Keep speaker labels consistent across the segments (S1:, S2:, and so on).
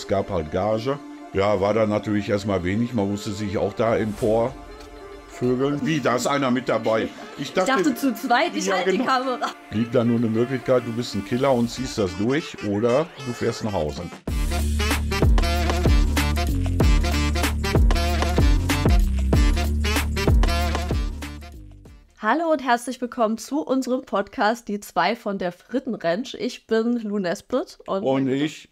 S1: Es gab halt Gage. Ja, war da natürlich erstmal wenig. Man musste sich auch da empor Vögeln. Wie, da ist einer mit dabei. Ich dachte, ich dachte
S2: zu zweit, ich ja, halte genau. die Kamera.
S1: Blieb da nur eine Möglichkeit, du bist ein Killer und ziehst das durch oder du fährst nach Hause.
S2: Hallo und herzlich willkommen zu unserem Podcast Die zwei von der Frittenranch. Ich bin Lou Nesbitt und, und
S1: ich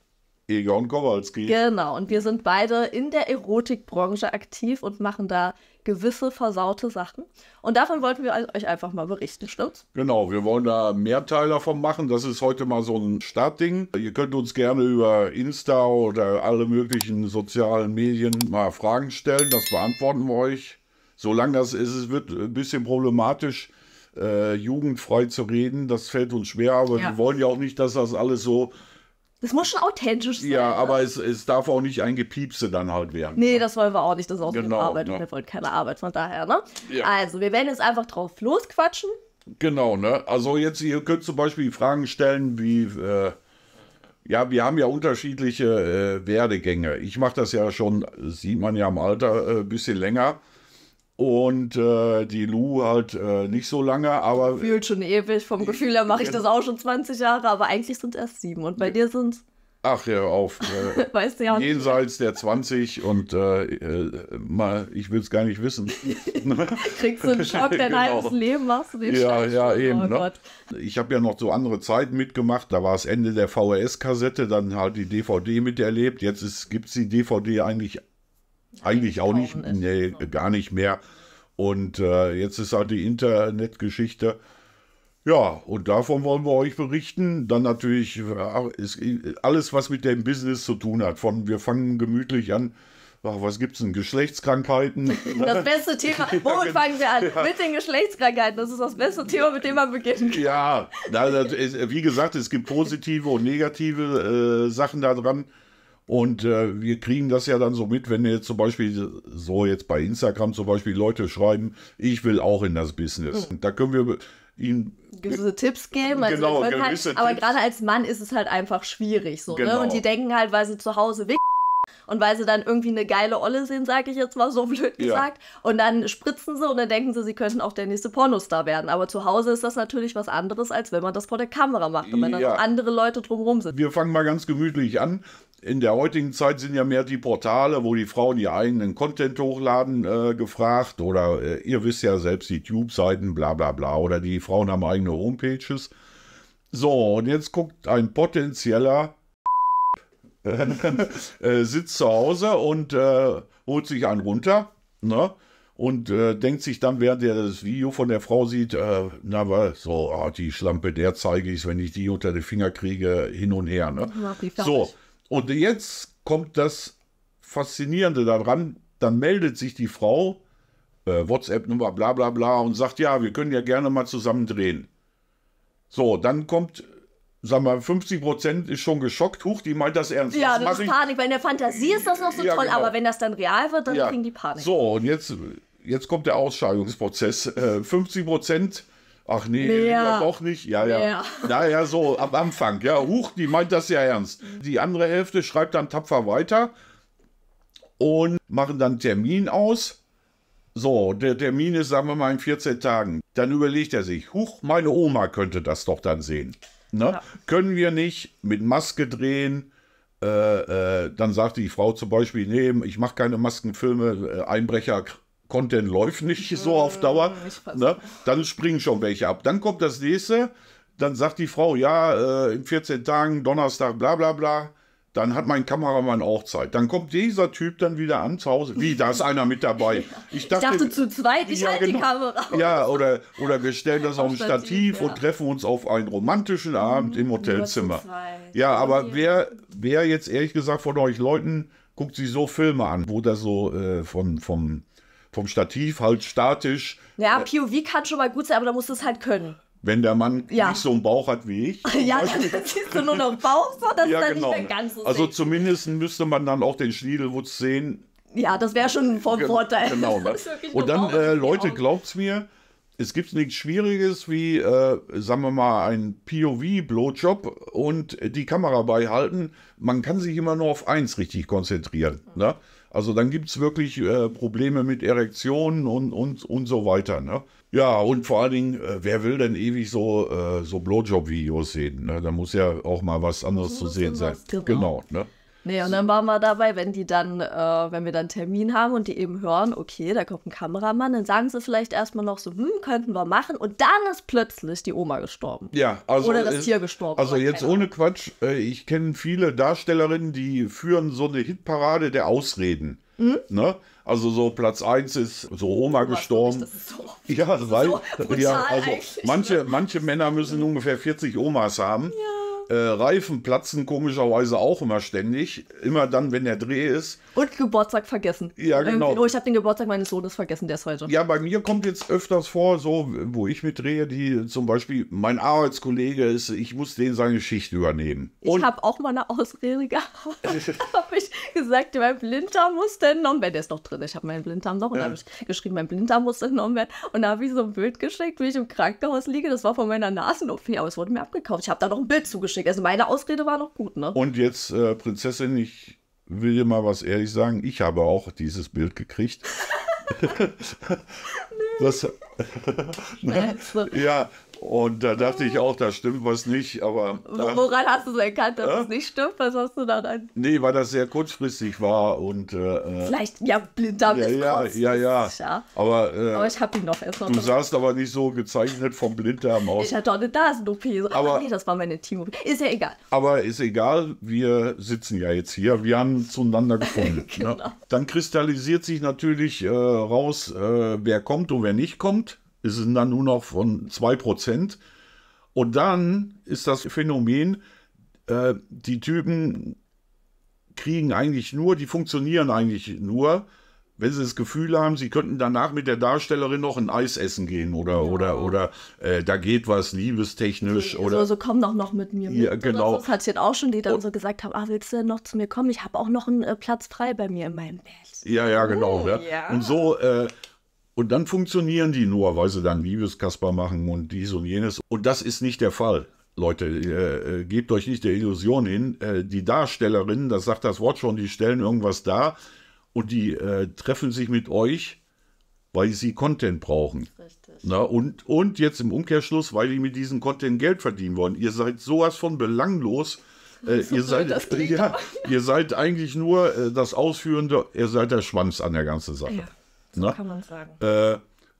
S1: Egon Kowalski.
S2: Genau, und wir sind beide in der Erotikbranche aktiv und machen da gewisse versaute Sachen. Und davon wollten wir euch einfach mal berichten, stimmt's?
S1: Genau, wir wollen da mehr Teil davon machen. Das ist heute mal so ein Startding. Ihr könnt uns gerne über Insta oder alle möglichen sozialen Medien mal Fragen stellen. Das beantworten wir euch. Solange das ist, es wird ein bisschen problematisch, äh, jugendfrei zu reden. Das fällt uns schwer, aber ja. wir wollen ja auch nicht, dass das alles so das muss schon authentisch sein. Ja, ne? aber es, es darf auch nicht ein Gepiepse dann halt werden.
S2: Nee, ne? das wollen wir auch nicht. Das ist auch genau, Arbeit. Ne? Wir wollen keine Arbeit, von daher, ne? Ja. Also, wir werden jetzt einfach drauf losquatschen.
S1: Genau, ne? Also jetzt, ihr könnt zum Beispiel Fragen stellen wie, äh, ja, wir haben ja unterschiedliche äh, Werdegänge. Ich mache das ja schon, sieht man ja im Alter, ein äh, bisschen länger. Und äh, die Lu halt äh, nicht so lange, aber. Fühlt
S2: schon ewig. Vom Gefühl her mache ich das auch schon 20 Jahre, aber eigentlich sind es erst sieben. Und bei dir sind es.
S1: Ach, ja, auf. Äh, weißt du ja jenseits der 20 und äh, äh, mal, ich will es gar nicht wissen. Kriegst du einen Schock, dein genau. halbes
S2: Leben machst du den Ja, Scheiß
S1: ja, schon. eben. Oh, ne? Ich habe ja noch so andere Zeiten mitgemacht. Da war das Ende der VHS-Kassette, dann halt die DVD miterlebt. Jetzt gibt es die DVD eigentlich eigentlich auch nicht, nee, gar nicht mehr. Und äh, jetzt ist halt die Internetgeschichte. Ja, und davon wollen wir euch berichten. Dann natürlich äh, ist äh, alles, was mit dem Business zu tun hat. Von wir fangen gemütlich an. Ach, was es denn? Geschlechtskrankheiten? Das
S2: beste Thema. Womit fangen wir an? Ja. Mit den Geschlechtskrankheiten. Das ist das beste Thema, mit
S1: dem man beginnen kann. Ja, äh, wie gesagt, es gibt positive und negative äh, Sachen daran. Und äh, wir kriegen das ja dann so mit, wenn jetzt zum Beispiel, so jetzt bei Instagram zum Beispiel, Leute schreiben, ich will auch in das Business. Mhm. Da können wir ihnen
S2: gewisse Tipps geben. Also genau, gewisse halt, Tipps. Aber gerade als Mann ist es halt einfach schwierig so. Ne? Genau. Ne? Und die denken halt, weil sie zu Hause weg und weil sie dann irgendwie eine geile Olle sehen, sage ich jetzt mal so blöd gesagt. Ja. Und dann spritzen sie und dann denken sie, sie könnten auch der nächste Pornostar werden. Aber zu Hause ist das natürlich was anderes, als wenn man das vor der Kamera macht und wenn ja. dann
S1: andere Leute drumherum sind. Wir fangen mal ganz gemütlich an in der heutigen Zeit sind ja mehr die Portale, wo die Frauen ihr eigenen Content hochladen, äh, gefragt. Oder äh, ihr wisst ja selbst die Tube-Seiten, bla bla bla. Oder die Frauen haben eigene Homepages. So, und jetzt guckt ein potenzieller äh, sitzt zu Hause und äh, holt sich einen runter. Ne? und äh, denkt sich dann, während er das Video von der Frau sieht, äh, na was, so, ah, die Schlampe, der zeige ich, wenn ich die unter den Finger kriege, hin und her. Ne? So, und jetzt kommt das Faszinierende daran, dann meldet sich die Frau, äh, WhatsApp-Nummer, bla bla bla, und sagt, ja, wir können ja gerne mal zusammen drehen. So, dann kommt sagen wir mal, 50 Prozent ist schon geschockt. Huch, die meint das ernst. Ja, das, ist Panik,
S2: weil in der Fantasie ist das noch so ja, toll, genau. aber wenn das dann real wird, dann ja. kriegen die
S1: Panik. So, und jetzt, jetzt kommt der Ausscheidungsprozess. Äh, 50 Prozent Ach nee, Mehr. doch nicht. Ja, ja. Mehr. Naja, so am Anfang. Ja, huch, die meint das ja ernst. Die andere Hälfte schreibt dann tapfer weiter und machen dann Termin aus. So, der Termin ist, sagen wir mal, in 14 Tagen. Dann überlegt er sich, huch, meine Oma könnte das doch dann sehen. Ne? Ja. Können wir nicht mit Maske drehen? Äh, äh, dann sagt die Frau zum Beispiel, nee, ich mache keine Maskenfilme, äh, Einbrecher Content läuft nicht hm, so auf Dauer, ne? dann springen schon welche ab. Dann kommt das nächste, dann sagt die Frau, ja, äh, in 14 Tagen, Donnerstag, bla bla bla. Dann hat mein Kameramann auch Zeit. Dann kommt dieser Typ dann wieder an zu Hause. Wie, da ist einer mit dabei. Ich dachte, ich dachte zu
S2: zweit, ich ja, halte genau. die Kamera.
S1: Ja, oder, oder wir stellen das auf ein Stativ, ja. und treffen uns auf einen romantischen mhm, Abend im Hotelzimmer. Ja, aber wer, wer jetzt ehrlich gesagt von euch Leuten guckt sich so Filme an, wo das so äh, von, vom vom Stativ halt statisch.
S2: Ja, POV kann schon mal gut sein, aber da muss es halt können.
S1: Wenn der Mann ja. nicht so einen Bauch hat wie ich. ja, dann siehst du nur noch
S2: Bauch, so dass ja, dann genau. nicht mehr ganz so Also
S1: sehen. zumindest müsste man dann auch den Schniedelwutz sehen.
S2: Ja, das wäre schon vom Ge Vorteil. Genau. Ne? Und dann, äh,
S1: Leute, glaubt's mir, es gibt nichts Schwieriges wie, äh, sagen wir mal, ein POV-Blowjob und die Kamera beihalten. Man kann sich immer nur auf eins richtig konzentrieren. Mhm. Ne? Also dann gibt es wirklich äh, Probleme mit Erektionen und, und, und so weiter. Ne? Ja, und vor allen Dingen, äh, wer will denn ewig so, äh, so Blowjob-Videos sehen? Ne? Da muss ja auch mal was anderes zu sehen sein. Genau. Ne? ne?
S2: Nee, und dann waren wir dabei, wenn die dann, äh, wenn wir dann einen Termin haben und die eben hören, okay, da kommt ein Kameramann, dann sagen sie vielleicht erstmal noch so, hm, könnten wir machen. Und dann ist plötzlich die Oma gestorben.
S1: Ja, also. Oder das ist, Tier gestorben. Also jetzt keiner. ohne Quatsch, äh, ich kenne viele Darstellerinnen, die führen so eine Hitparade der Ausreden. Hm? Ne? Also so Platz 1 ist so Oma Was, gestorben. Das ist so, ja, weil so ja, also manche, manche Männer müssen ungefähr 40 Omas haben. Ja. Äh, Reifen platzen komischerweise auch immer ständig. Immer dann, wenn der Dreh ist.
S2: Und Geburtstag vergessen. Ja, genau. oh, ich habe den Geburtstag meines Sohnes vergessen, der ist heute. Ja,
S1: bei mir kommt jetzt öfters vor, so, wo ich mitdrehe, die zum Beispiel, mein Arbeitskollege ist, ich muss den seine Schicht übernehmen.
S2: Und ich habe auch mal eine Ausrede gehabt.
S1: habe
S2: ich gesagt, mein Blinddarm muss entnommen werden. Der ist noch drin, ich habe meinen Blinddarm noch. Und ja. habe ich geschrieben, mein Blinddarm muss entnommen werden. Und da habe ich so ein Bild geschickt, wie ich im Krankenhaus liege. Das war von meiner Nasen-OP, aber es wurde mir abgekauft. Ich habe da noch ein Bild zugeschickt geschickt. Also meine Ausrede war noch gut,
S1: ne? Und jetzt, äh, Prinzessin, ich will dir mal was ehrlich sagen. Ich habe auch dieses Bild gekriegt. nee. Das, ne? Ja, und da dachte ich auch, da stimmt was nicht, aber. Dann, Woran
S2: hast du es erkannt, dass äh? es nicht stimmt? Was hast du daran?
S1: Nee, weil das sehr kurzfristig war und. Äh, äh Vielleicht,
S2: ja, blinder ja, ja, ja,
S1: ja, ja. Aber, äh, aber
S2: ich habe ihn noch erst Du drin. saßt
S1: aber nicht so gezeichnet vom Blinddarm aus. Ich
S2: hatte auch eine Nasen-OP. So. Aber nee, das war meine Team-OP. Ist ja egal.
S1: Aber ist egal, wir sitzen ja jetzt hier. Wir haben zueinander gefunden. Ne? genau. ne? Dann kristallisiert sich natürlich äh, raus, äh, wer kommt und wer nicht kommt ist es dann nur noch von 2%. Und dann ist das Phänomen, äh, die Typen kriegen eigentlich nur, die funktionieren eigentlich nur, wenn sie das Gefühl haben, sie könnten danach mit der Darstellerin noch ein Eis essen gehen oder ja. oder oder äh, da geht was liebestechnisch okay, oder so,
S2: so komm doch noch mit mir mit. Ja, genau. Oder so, das hatte ich auch schon, die dann und, so gesagt haben, ah willst du noch zu mir kommen? Ich habe auch noch einen äh, Platz frei bei mir in meinem Bett.
S1: Ja ja genau. Oh, ja. Und so äh, und dann funktionieren die nur, weil sie dann Liebeskasper machen und dies und jenes. Und das ist nicht der Fall. Leute, äh, äh gebt euch nicht der Illusion hin. Äh, die Darstellerinnen, das sagt das Wort schon, die stellen irgendwas dar und die äh, treffen sich mit euch, weil sie Content brauchen. Richtig. Na, und, und jetzt im Umkehrschluss, weil die mit diesem Content Geld verdienen wollen. Ihr seid sowas von belanglos. Äh, so ihr, seid, ja, ihr seid eigentlich nur äh, das Ausführende, ihr seid der Schwanz an der ganzen Sache. Ja. So Na? Ne? kann man sagen. Äh,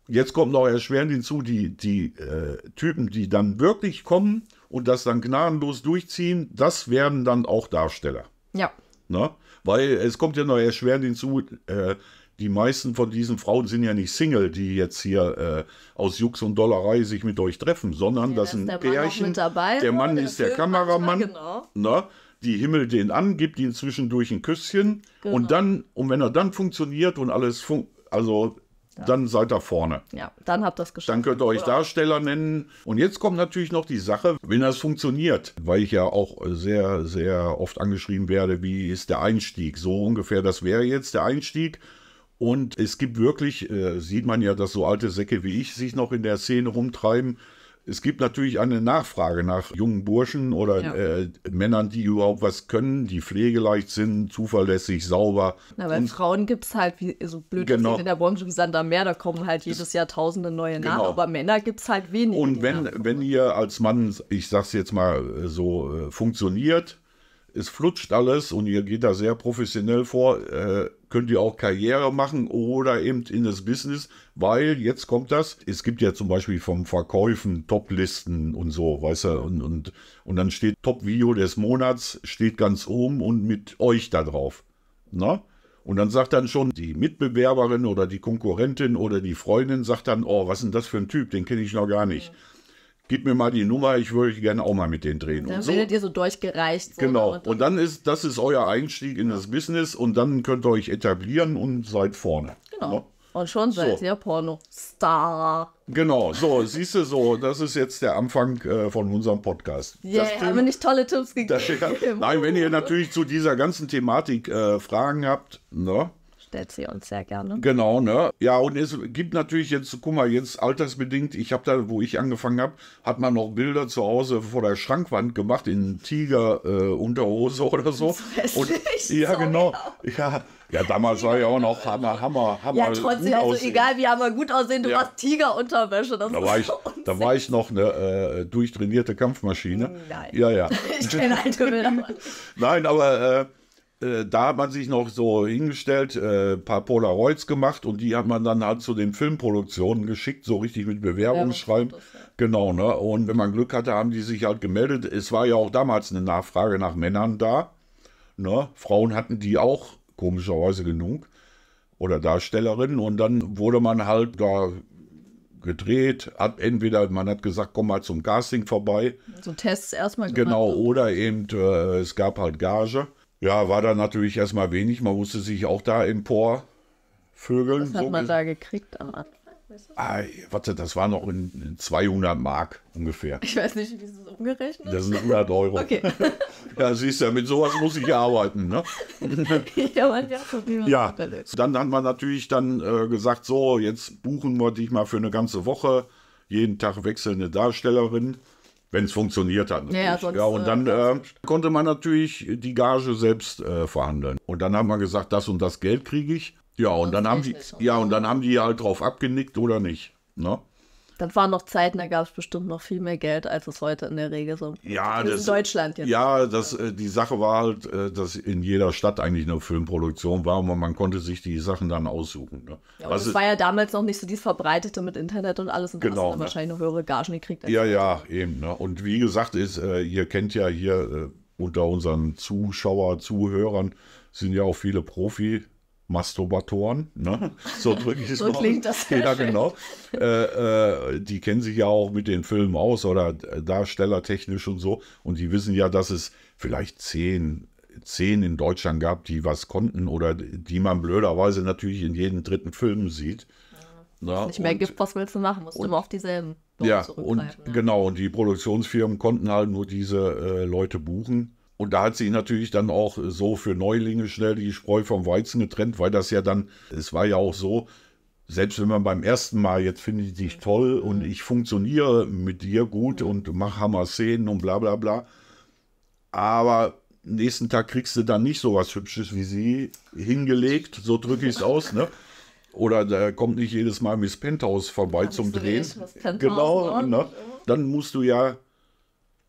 S1: jetzt kommt noch erschwerend hinzu, die, die äh, Typen, die dann wirklich kommen und das dann gnadenlos durchziehen, das werden dann auch Darsteller. Ja. Na? Ne? Weil es kommt ja noch erschwerend hinzu, äh, die meisten von diesen Frauen sind ja nicht Single, die jetzt hier äh, aus Jux und Dollerei sich mit euch treffen, sondern ja, das sind der Pärchen.
S2: Dabei, der ne? Mann der ist der Kameramann. Genau.
S1: Na? die Himmel den an, gibt ihn zwischendurch ein Küsschen genau. und dann, und wenn er dann funktioniert und alles fun also ja. dann seid da vorne. Ja, dann habt ihr es geschafft. Dann könnt ihr euch Oder? Darsteller nennen. Und jetzt kommt natürlich noch die Sache, wenn das funktioniert, weil ich ja auch sehr, sehr oft angeschrieben werde, wie ist der Einstieg? So ungefähr, das wäre jetzt der Einstieg. Und es gibt wirklich, äh, sieht man ja, dass so alte Säcke wie ich sich noch in der Szene rumtreiben, es gibt natürlich eine Nachfrage nach jungen Burschen oder ja. äh, Männern, die überhaupt was können, die pflegeleicht sind, zuverlässig, sauber.
S2: Na, bei und Frauen gibt es halt, wie, so blöd genau. in der Branche wie Sander Meer, da kommen halt jedes Jahr tausende neue genau. nach, aber Männer gibt es halt wenig. Und
S1: wenn, wenn ihr als Mann, ich sag's jetzt mal äh, so, äh, funktioniert, es flutscht alles und ihr geht da sehr professionell vor, äh, könnt ihr auch Karriere machen oder eben in das Business, weil jetzt kommt das. Es gibt ja zum Beispiel vom Verkäufen Top-Listen und so, weißt du, und, und, und dann steht Top-Video des Monats, steht ganz oben und mit euch da drauf. Na? Ne? Und dann sagt dann schon die Mitbewerberin oder die Konkurrentin oder die Freundin, sagt dann, oh, was ist denn das für ein Typ, den kenne ich noch gar nicht. Ja gib mir mal die Nummer, ich würde gerne auch mal mit denen drehen. Dann und werdet
S2: ihr so durchgereicht. So genau. Und,
S1: und, dann ist, das ist euer Einstieg in das Business und dann könnt ihr euch etablieren und seid vorne. Genau. No?
S2: Und schon seid so. ihr Porno-Star.
S1: Genau, so, siehst du, so, das ist jetzt der Anfang äh, von unserem Podcast.
S2: Ja, yeah, haben wir nicht tolle Tipps gegeben. Das, nein,
S1: wenn ihr natürlich zu dieser ganzen Thematik äh, Fragen habt, ne? stellt sie uns sehr gerne. Genau, ne? Ja, und es gibt natürlich jetzt, guck mal, jetzt altersbedingt, ich habe da, wo ich angefangen habe, hat man noch Bilder zu Hause vor der Schrankwand gemacht in Tiger-Unterhose äh, oder so. Und, ja, Sorry. genau. Ja, ja, damals war ja auch noch Hammer, Hammer, Hammer. Ja, trotzdem, also aussehen. egal
S2: wie Hammer gut aussehen, du ja. warst Tigerunterwäsche. Das da, war ich,
S1: da war ich noch eine äh, durchtrainierte Kampfmaschine. Hm,
S2: nein. Ja, ja. ich kenne alte Bilder.
S1: Nein, aber äh, äh, da hat man sich noch so hingestellt, ein äh, paar Polaroids gemacht und die hat man dann halt zu den Filmproduktionen geschickt, so richtig mit Bewerbungsschreiben. Ja. Genau, ne? Und wenn man Glück hatte, haben die sich halt gemeldet. Es war ja auch damals eine Nachfrage nach Männern da. Ne? Frauen hatten die auch komischerweise genug oder Darstellerinnen und dann wurde man halt da gedreht, hat entweder man hat gesagt, komm mal zum Casting vorbei. So
S2: Tests erstmal gemacht. Genau,
S1: oder eben äh, es gab halt Gage. Ja, war da natürlich erstmal wenig. Man musste sich auch da emporvögeln. Was so hat man da
S2: gekriegt am Anfang?
S1: Weißt du? ah, warte, das war noch in, in 200 Mark ungefähr. Ich weiß
S2: nicht, wie ist das umgerechnet? Das sind
S1: 100 Euro. Okay. ja, siehst du, mit sowas muss ich arbeiten, ne?
S2: ja, man ja, so ja.
S1: dann hat man natürlich dann äh, gesagt, so, jetzt buchen wir dich mal für eine ganze Woche, jeden Tag wechselnde Darstellerin wenn es funktioniert hat. Ja, sonst, ja, und dann äh, äh konnte man natürlich die Gage selbst äh, verhandeln. Und dann haben wir gesagt, das und das Geld kriege ich. Ja, und, und dann haben die, ja, und dann haben die halt drauf abgenickt oder nicht. Ne?
S2: Dann waren noch Zeiten, da gab es bestimmt noch viel mehr Geld, als es heute in der Regel so
S1: ja, das, in
S2: Deutschland jetzt.
S1: Ja, das, äh, die Sache war halt, äh, dass in jeder Stadt eigentlich eine Filmproduktion war und man konnte sich die Sachen dann aussuchen. Ne? Ja, das ist, war ja
S2: damals noch nicht so dies Verbreitete mit Internet und alles und genau, hast ne? wahrscheinlich noch höhere Gagen gekriegt. Ja,
S1: ja, eben. Ne? Und wie gesagt, ist, äh, ihr kennt ja hier unter unseren Zuschauer, Zuhörern sind ja auch viele Profi- Masturbatoren, ne? so drücke ich es so mal. Klingt das ja, genau. Äh, äh, die kennen sich ja auch mit den Filmen aus oder äh, darstellertechnisch und so. Und die wissen ja, dass es vielleicht zehn, zehn in Deutschland gab, die was konnten oder die man blöderweise natürlich in jedem dritten Film sieht. Ja, nicht
S2: mehr und, gibt, was willst du machen? Musst du immer auf dieselben.
S1: Leute ja, und ja. Ne? genau, und die Produktionsfirmen konnten halt nur diese äh, Leute buchen und da hat sie natürlich dann auch so für Neulinge schnell die Spreu vom Weizen getrennt, weil das ja dann, es war ja auch so, selbst wenn man beim ersten Mal, jetzt finde ich dich toll mhm. und ich funktioniere mit dir gut mhm. und mach Hammer-Szenen und bla bla bla, aber nächsten Tag kriegst du dann nicht so was Hübsches wie sie hingelegt, so drücke ich es aus, ne? Oder da kommt nicht jedes Mal Miss Penthouse vorbei ja, zum Drehen. Genau, ne? ne? Dann musst du ja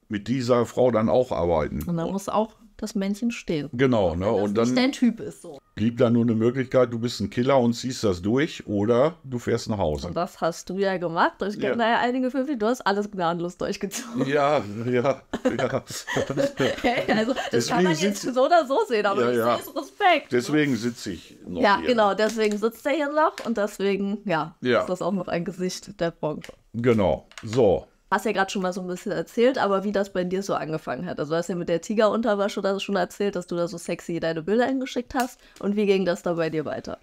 S1: mit dieser Frau dann auch arbeiten. Und
S2: dann muss auch das Männchen stehen.
S1: Genau, ne? Und dann dein
S2: Typ ist so.
S1: Gibt da nur eine Möglichkeit, du bist ein Killer und ziehst das durch oder du fährst nach Hause. Und
S2: das hast du ja gemacht. Ich kenne ja. da ja einige Filme, du hast alles gnadenlos durchgezogen.
S1: Ja, ja, ja. hey, also, das deswegen kann man jetzt so
S2: oder so sehen, aber ja, ich ja. sehe Respekt.
S1: Deswegen sitze ich noch. Ja, hier. genau,
S2: deswegen sitzt er hier noch und deswegen, ja, ja, ist das auch noch ein Gesicht der Branche.
S1: Genau. So,
S2: Hast ja gerade schon mal so ein bisschen erzählt, aber wie das bei dir so angefangen hat. Also du hast ja mit der Tigerunterwäsche da schon erzählt, dass du da so sexy deine Bilder hingeschickt hast. Und wie ging das da bei dir weiter?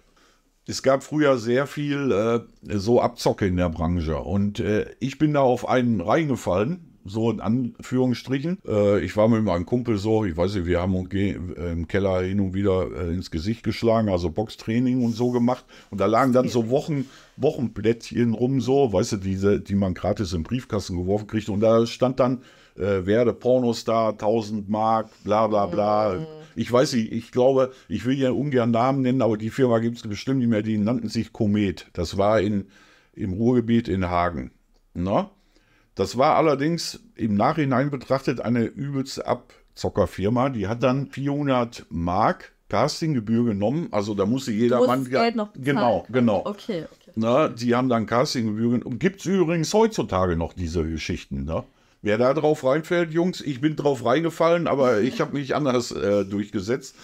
S1: Es gab früher sehr viel äh, so Abzocke in der Branche und äh, ich bin da auf einen reingefallen, so in Anführungsstrichen. Äh, ich war mit meinem Kumpel so, ich weiß nicht, wir haben äh, im Keller hin und wieder äh, ins Gesicht geschlagen, also Boxtraining und so gemacht. Und da lagen dann so Wochen, Wochenplättchen rum, so, weißt du, diese, die man gratis im Briefkasten geworfen kriegt. Und da stand dann, äh, werde Pornostar, 1000 Mark, bla bla bla. Mhm. Ich weiß nicht, ich glaube, ich will ja ungern Namen nennen, aber die Firma gibt es bestimmt nicht mehr, die nannten sich Komet. Das war in, im Ruhrgebiet in Hagen. Na? Ne? Das war allerdings im Nachhinein betrachtet eine übelste Abzockerfirma. Die hat dann 400 Mark Castinggebühr genommen. Also da musste jedermann. Großes Mann. Geld noch bezahlen. genau, genau. Okay, okay. Na, die haben dann Castinggebühr genommen. gibt es übrigens heutzutage noch diese Geschichten, ne? Wer da drauf reinfällt, Jungs, ich bin drauf reingefallen, aber ich habe mich anders äh, durchgesetzt.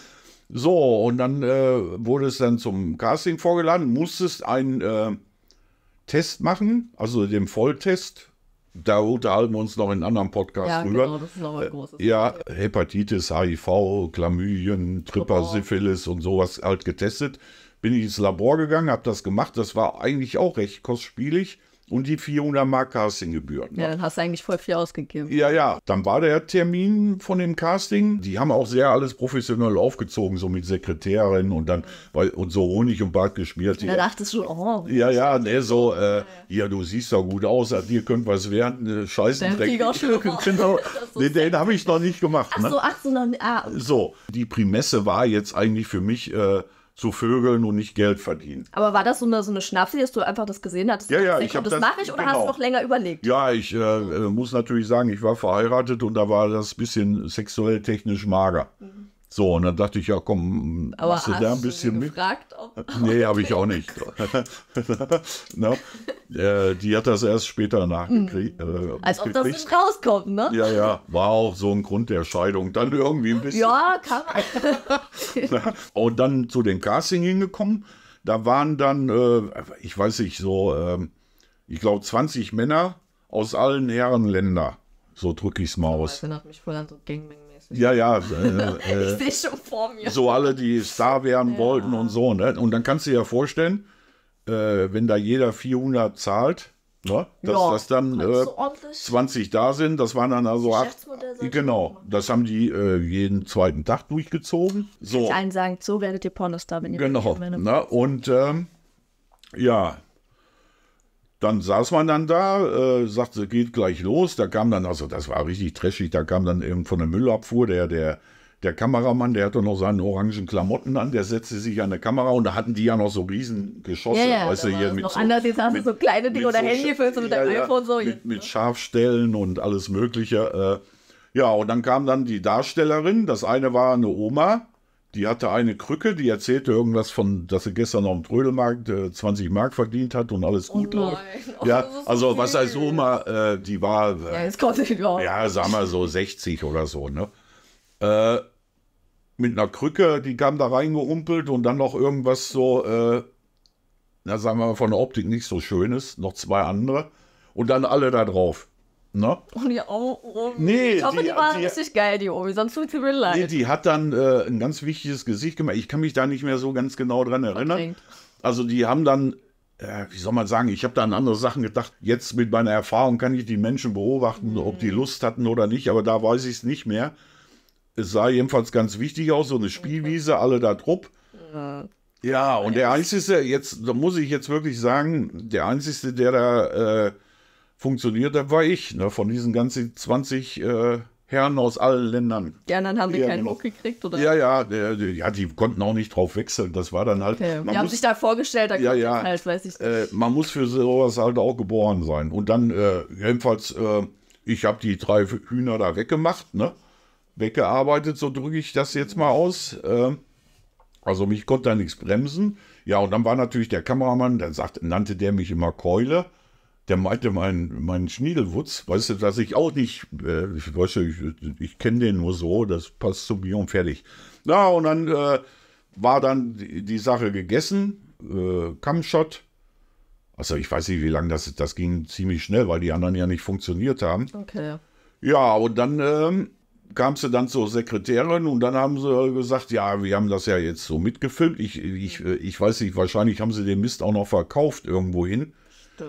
S1: So, und dann äh, wurde es dann zum Casting vorgeladen, musstest einen äh, Test machen, also den Volltest da unterhalten wir uns noch in einem anderen Podcast ja, drüber. Genau, das ist noch ein äh, großes ja, Hepatitis, HIV, Chlamydien, Tripper, Syphilis und sowas halt getestet. Bin ich ins Labor gegangen, habe das gemacht. Das war eigentlich auch recht kostspielig und die 400 Mark Castinggebühren. Ne?
S2: Ja, dann hast du eigentlich voll viel ausgegeben.
S1: Ja, ja. Dann war der Termin von dem Casting. Die haben auch sehr alles professionell aufgezogen, so mit Sekretärin und dann weil, und so Honig und Bart geschmiert. Da
S2: dachtest du, oh.
S1: Ja, ja, ne, so, äh, ja, du siehst doch gut aus, an dir könnte was werden. Äh, Scheiße, genau. den, den habe ich noch nicht gemacht. Ach ne? so, ne?
S2: ach so, noch, ah.
S1: so, die Primesse war jetzt eigentlich für mich, äh, zu vögeln und nicht Geld verdienen.
S2: Aber war das so eine, so eine Schnapsi, dass du einfach das gesehen hast?
S1: Ja, ja, ich habe das, das mache ich oder genau. hast du genau.
S2: noch länger überlegt?
S1: Ja, ich äh, äh, muss natürlich sagen, ich war verheiratet und da war das bisschen sexuell technisch mager. Mhm. So, und dann dachte ich, ja komm, Aber hast du da ein bisschen mit? Gefragt, ob, äh, nee, habe ich auch nicht. no. äh, die hat das erst später nachgekriegt. Mhm. Äh, Als ob das nicht
S2: rauskommt, ne? Ja,
S1: ja, war auch so ein Grund der Scheidung. Dann irgendwie ein bisschen. Ja, kann man. und dann zu den Casting hingekommen. Da waren dann, äh, ich weiß nicht, so, ähm, ich glaube, 20 Männer aus allen Herrenländer. So drücke ich es mal aus. Das erinnert
S2: mich voll an so Gangbang.
S1: Ja, ja. Äh, ich äh, sehe
S2: schon vor mir. So
S1: alle, die Star werden ja. wollten und so. Ne? Und dann kannst du dir ja vorstellen, äh, wenn da jeder 400 zahlt, ne? dass, ja, dass dann äh, 20 da sind. Das waren dann also acht. Genau, das haben die äh, jeden zweiten Tag durchgezogen. So. Ich
S2: allen sagen, so werdet ihr Pornostar, wenn ihr Genau. Ne?
S1: Und ähm, ja, dann saß man dann da, äh, sagte, geht gleich los. Da kam dann, also das war richtig trashig, da kam dann eben von der Müllabfuhr der, der, der Kameramann, der hatte noch seine orangen Klamotten an, der setzte sich an der Kamera und da hatten die ja noch so riesen Geschosse. Ja, ja, weißt du, hier mit noch so, anders, jetzt hast du so
S2: kleine Dinge oder so Handy gefüllt, so mit ja, deinem iPhone so. Mit,
S1: mit Scharfstellen und alles mögliche. Äh, ja, und dann kam dann die Darstellerin, das eine war eine Oma, die hatte eine Krücke, die erzählte irgendwas von, dass sie gestern noch im Trödelmarkt äh, 20 Mark verdient hat und alles oh läuft. Oh, ja, also was heißt Oma, äh, die war. Äh, ja, jetzt konnte sie überhaupt. Ja, sag mal so 60 oder so, ne? Äh, mit einer Krücke, die kam da reingerumpelt und dann noch irgendwas so, äh, na sagen wir mal, von der Optik nicht so schönes, noch zwei andere und dann alle da drauf. Ne?
S2: Und oh, die Augen Nee, ich hoffe, die, die waren die, richtig geil, die Omi, sonst tut sie mir leid. Nee,
S1: die hat dann äh, ein ganz wichtiges Gesicht gemacht. Ich kann mich da nicht mehr so ganz genau dran erinnern. Also die haben dann, äh, wie soll man sagen, ich habe da an andere Sachen gedacht. Jetzt mit meiner Erfahrung kann ich die Menschen beobachten, mhm. ob die mhm. Lust hatten oder nicht, aber da weiß ich es nicht mehr. Es sah jedenfalls ganz wichtig aus, so eine Spielwiese, okay. alle da drupp. Ja. ja, und der Einzige, jetzt, da muss ich jetzt wirklich sagen, der Einzige, der da... Äh, funktioniert, da war ich, ne, von diesen ganzen 20 äh, Herren aus allen Ländern.
S2: Ja, dann haben die keinen Bock genau. gekriegt, oder? Ja,
S1: ja, der, der, ja, die konnten auch nicht drauf wechseln. Das war dann halt. Okay. Man die haben sich
S2: da vorgestellt, da ja, ja, halt, weiß ich
S1: äh, man muss für sowas halt auch geboren sein. Und dann, äh, jedenfalls, äh, ich habe die drei Hühner da weggemacht, ne? Weggearbeitet, so drücke ich das jetzt mal aus. Äh, also mich konnte da nichts bremsen. Ja, und dann war natürlich der Kameramann, der sagt, nannte der mich immer Keule der meinte meinen mein Schniedelwutz, weißt du, dass ich auch nicht, äh, ich weiß nicht, ich, ich kenne den nur so, das passt zu mir und fertig. Ja, und dann äh, war dann die, die Sache gegessen, äh, Kammshot. Also ich weiß nicht, wie lange das, das ging, ziemlich schnell, weil die anderen ja nicht funktioniert haben. Okay. Ja, und dann äh, kam sie dann zur Sekretärin und dann haben sie gesagt, ja, wir haben das ja jetzt so mitgefilmt. Ich, ich, äh, ich weiß nicht, wahrscheinlich haben sie den Mist auch noch verkauft irgendwohin.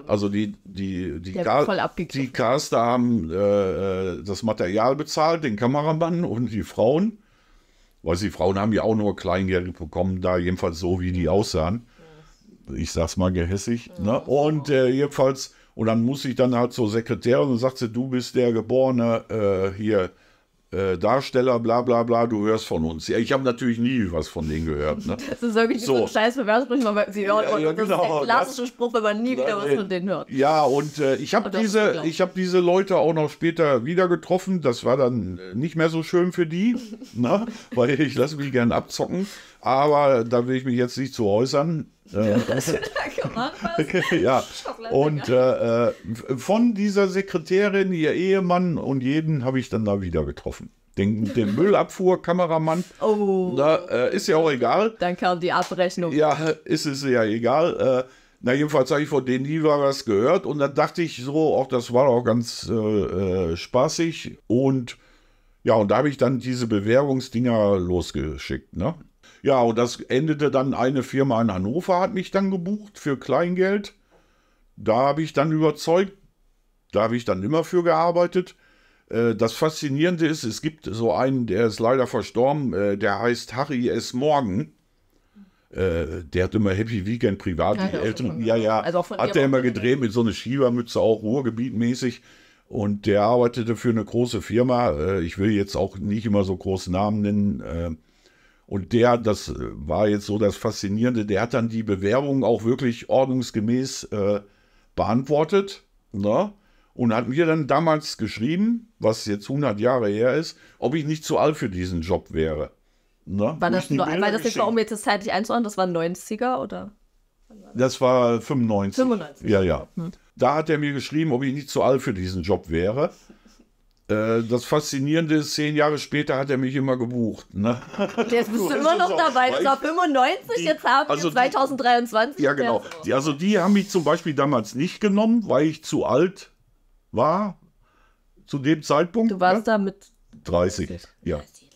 S1: Also die, die, die, Car die Caster haben äh, äh, das Material bezahlt, den Kameramann und die Frauen. Weil die Frauen haben ja auch nur Kleingeld bekommen, da jedenfalls so, wie die aussahen. Ich sag's mal gehässig. Ja, ne? Und äh, jedenfalls, und dann muss ich dann halt zur Sekretärin und sagte, du bist der geborene äh, hier äh, Darsteller, bla bla bla, du hörst von uns. Ja, ich habe natürlich nie was von denen gehört. Ne? Das ist wirklich so, so ein
S2: scheiß Bewerbungsspruch, weil sie hören ja, ja, genau, das ist der genau. klassische das, Spruch, wenn man nie wieder was von denen hört.
S1: Ja, und äh, ich habe diese, hab diese Leute auch noch später wieder getroffen. Das war dann äh, nicht mehr so schön für die, ne? weil ich lasse mich gerne abzocken. Aber da will ich mich jetzt nicht zu äußern
S2: ja. Und
S1: äh, äh, von dieser Sekretärin, ihr Ehemann und jeden habe ich dann da wieder getroffen. Den, den Müllabfuhrkameramann. Oh. Da, äh, ist ja auch egal. Dann kam die Abrechnung. Ja, ist es ja egal. Äh, na, jedenfalls habe ich von denen nie was gehört. Und dann dachte ich so, auch das war auch ganz äh, spaßig. Und ja, und da habe ich dann diese Bewerbungsdinger losgeschickt. Ne? Ja, und das endete dann, eine Firma in Hannover hat mich dann gebucht für Kleingeld. Da habe ich dann überzeugt, da habe ich dann immer für gearbeitet. Äh, das Faszinierende ist, es gibt so einen, der ist leider verstorben, äh, der heißt Harry S. Morgan. Äh, der hat immer Happy Weekend privat, die Eltern, ja, ja, also hat er immer gedreht mit so einer Schiebermütze, auch Ruhrgebietmäßig. Und der arbeitete für eine große Firma. ich will jetzt auch nicht immer so große Namen nennen. Und der, das äh, war jetzt so das Faszinierende, der hat dann die Bewerbung auch wirklich ordnungsgemäß äh, beantwortet. Ne? Und hat mir dann damals geschrieben, was jetzt 100 Jahre her ist, ob ich nicht zu alt für diesen Job wäre. Ne? War, das, noch, war das, jetzt um
S2: jetzt das zeitlich einzuordnen, das war 90er oder?
S1: Das war 95. 95. Ja, ja. Hm. Da hat er mir geschrieben, ob ich nicht zu alt für diesen Job wäre. Äh, das Faszinierende ist, zehn Jahre später hat er mich immer gebucht. Ne?
S2: Jetzt bist du immer noch dabei, das war 95, die, jetzt haben also wir 2023. Die, ja, genau.
S1: Die, also die haben mich zum Beispiel damals nicht genommen, weil ich zu alt war zu dem Zeitpunkt. Du warst ne? da mit 30, 30. ja. 30.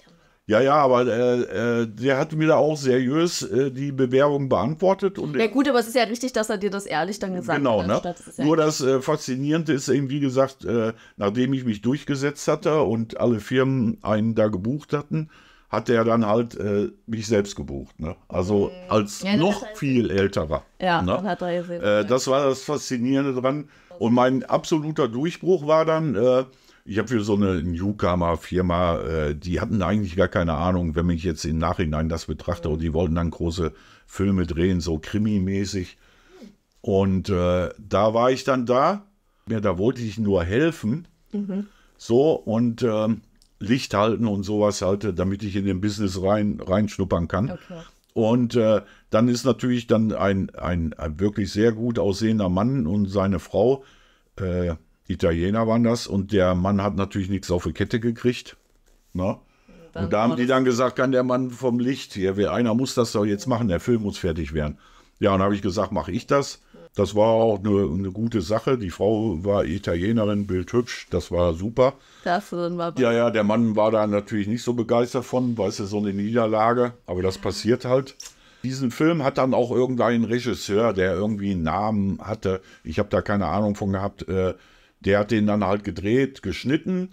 S1: Ja, ja, aber äh, äh, der hat mir da auch seriös äh, die Bewerbung beantwortet. Und ja
S2: gut, aber es ist ja richtig, dass er dir das ehrlich dann gesagt genau, hat. Genau, ne? Ja Nur
S1: das äh, Faszinierende ist eben, wie gesagt, äh, nachdem ich mich durchgesetzt hatte und alle Firmen einen da gebucht hatten, hat er dann halt mich selbst gebucht. Ne? Also mhm. als ja, noch heißt, halt viel älterer. Ja, ne? dann hat er gesehen. das war das Faszinierende dran. Und mein absoluter Durchbruch war dann ich habe für so eine Newcomer-Firma, äh, die hatten eigentlich gar keine Ahnung, wenn ich jetzt im Nachhinein das betrachte, und die wollten dann große Filme drehen, so krimimäßig. Und äh, da war ich dann da, ja, da wollte ich nur helfen, mhm. so und äh, Licht halten und sowas halt, damit ich in den Business rein reinschnuppern kann. Okay. Und äh, dann ist natürlich dann ein, ein, ein, wirklich sehr gut aussehender Mann und seine Frau, äh, Italiener waren das und der Mann hat natürlich nichts auf die Kette gekriegt. Ne? Und da haben die dann gesagt, kann der Mann vom Licht hier, wer, einer muss das doch jetzt machen, der Film muss fertig werden. Ja, und habe ich gesagt, mache ich das. Das war auch eine, eine, gute Sache. Die Frau war Italienerin, bildhübsch, das war super.
S2: Das war ja,
S1: ja, der Mann war da natürlich nicht so begeistert von, weil es du, so eine Niederlage, aber das passiert halt. Diesen Film hat dann auch irgendein Regisseur, der irgendwie einen Namen hatte, ich habe da keine Ahnung von gehabt, äh, der hat den dann halt gedreht, geschnitten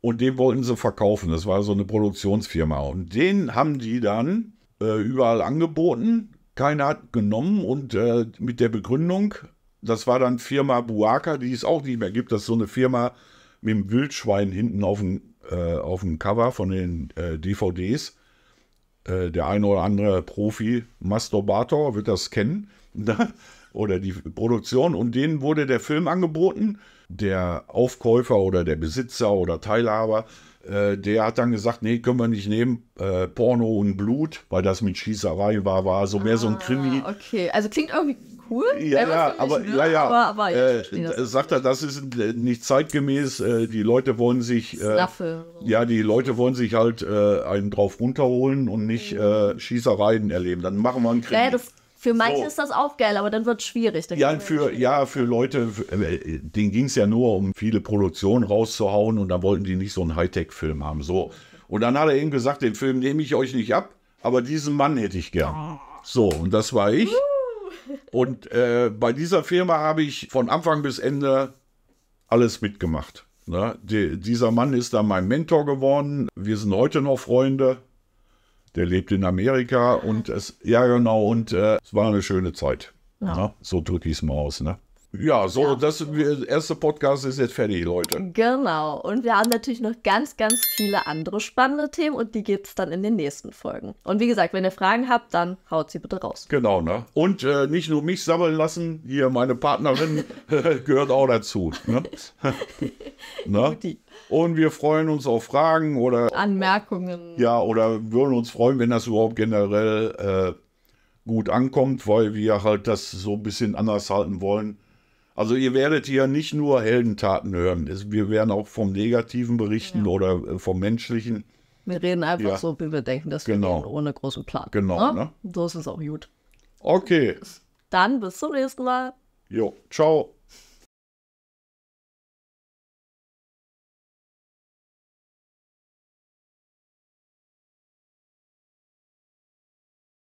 S1: und den wollten sie verkaufen. Das war so eine Produktionsfirma. Und den haben die dann äh, überall angeboten. Keiner hat genommen und äh, mit der Begründung, das war dann Firma Buaka, die es auch nicht mehr gibt. Das ist so eine Firma mit dem Wildschwein hinten auf dem, äh, auf dem Cover von den äh, DVDs. Äh, der eine oder andere Profi-Masturbator wird das kennen. Ne? oder die Produktion. Und denen wurde der Film angeboten der Aufkäufer oder der Besitzer oder Teilhaber, äh, der hat dann gesagt, nee, können wir nicht nehmen, äh, Porno und Blut, weil das mit Schießerei war, war so ah, mehr so ein ah, Krimi.
S2: Okay, also klingt irgendwie cool. Ja, ja, aber, ne? ja, ja, aber, aber ja, äh,
S1: sagt er, das ist äh, nicht zeitgemäß. Äh, die Leute wollen sich, äh, ja, die Leute wollen sich halt einen drauf runterholen und nicht mhm. Schießereien erleben. Dann machen wir einen Krimi. Ja, das
S2: für manche so. ist das auch geil, aber dann wird es schwierig. Ja
S1: für, ja, für Leute, äh, denen ging es ja nur um viele Produktionen rauszuhauen und dann wollten die nicht so einen Hightech-Film haben. So. Und dann hat er eben gesagt, den Film nehme ich euch nicht ab, aber diesen Mann hätte ich gern. So, und das war ich. Uh. Und äh, bei dieser Firma habe ich von Anfang bis Ende alles mitgemacht. Ne? Die, dieser Mann ist dann mein Mentor geworden. Wir sind heute noch Freunde der lebt in Amerika und es, ja genau, und äh, es war eine schöne Zeit. Ja. Ne? So drücke ich es mal aus. Ne? Ja, so, ja. das erste Podcast ist jetzt fertig, Leute.
S2: Genau. Und wir haben natürlich noch ganz, ganz viele andere spannende Themen und die gibt es dann in den nächsten Folgen. Und wie gesagt, wenn ihr Fragen habt, dann
S1: haut sie bitte raus. Genau, ne? Und äh, nicht nur mich sammeln lassen, hier meine Partnerin gehört auch dazu. Ne? ne? Und wir freuen uns auf Fragen oder
S2: Anmerkungen.
S1: Ja, oder würden uns freuen, wenn das überhaupt generell äh, gut ankommt, weil wir halt das so ein bisschen anders halten wollen also ihr werdet hier nicht nur Heldentaten hören. Wir werden auch vom Negativen berichten ja. oder äh, vom Menschlichen.
S2: Wir reden einfach ja. so,
S1: wie wir denken, dass genau. wir ohne großen Plan. Genau. Ne?
S2: ne? So ist es auch gut. Okay. Dann bis zum nächsten Mal.
S1: Jo, ciao.